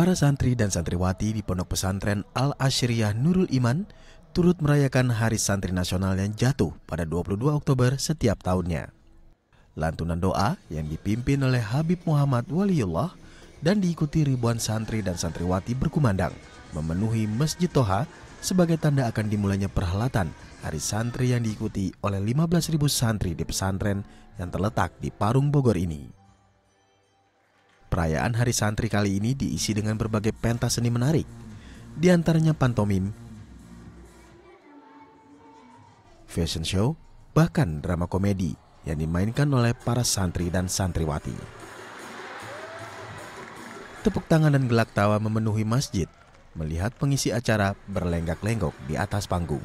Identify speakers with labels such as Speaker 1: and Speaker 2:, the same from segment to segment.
Speaker 1: Para santri dan santriwati di Pondok Pesantren al Ashriyah Nurul Iman turut merayakan Hari Santri Nasional yang jatuh pada 22 Oktober setiap tahunnya. Lantunan doa yang dipimpin oleh Habib Muhammad Waliullah dan diikuti ribuan santri dan santriwati berkumandang memenuhi Masjid Toha sebagai tanda akan dimulainya perhelatan Hari Santri yang diikuti oleh 15.000 santri di pesantren yang terletak di Parung Bogor ini. Perayaan Hari Santri kali ini diisi dengan berbagai pentas seni menarik, di antaranya pantomim, fashion show, bahkan drama komedi yang dimainkan oleh para santri dan santriwati. Tepuk tangan dan gelak tawa memenuhi masjid melihat pengisi acara berlenggak-lenggok di atas panggung.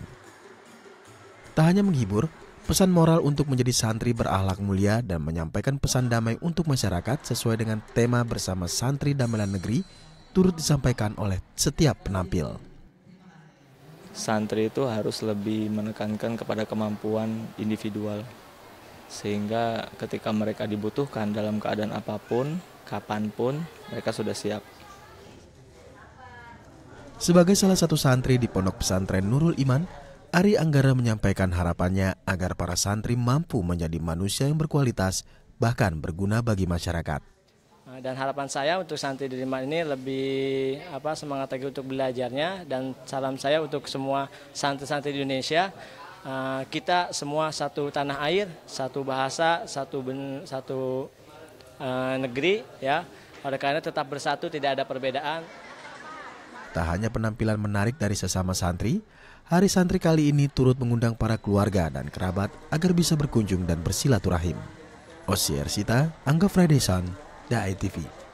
Speaker 1: Tak hanya menghibur, Pesan moral untuk menjadi santri berahlak mulia dan menyampaikan pesan damai untuk masyarakat sesuai dengan tema bersama santri damelan negeri turut disampaikan oleh setiap penampil.
Speaker 2: Santri itu harus lebih menekankan kepada kemampuan individual sehingga ketika mereka dibutuhkan dalam keadaan apapun, kapanpun, mereka sudah siap.
Speaker 1: Sebagai salah satu santri di Pondok Pesantren Nurul Iman, Ari Anggara menyampaikan harapannya agar para santri mampu menjadi manusia yang berkualitas, bahkan berguna bagi masyarakat.
Speaker 3: Nah, dan harapan saya untuk santri di riman ini lebih apa semangat lagi untuk belajarnya dan salam saya untuk semua santri-santri di Indonesia. Ah, kita semua satu tanah air, satu bahasa, satu ben, satu uh, negeri ya. Oleh karena tetap bersatu tidak ada perbedaan.
Speaker 1: Tak hanya penampilan menarik dari sesama santri, Hari Santri kali ini turut mengundang para keluarga dan kerabat agar bisa berkunjung dan bersilaturahim. Osier Sita, Angga Fredesan, DAE TV.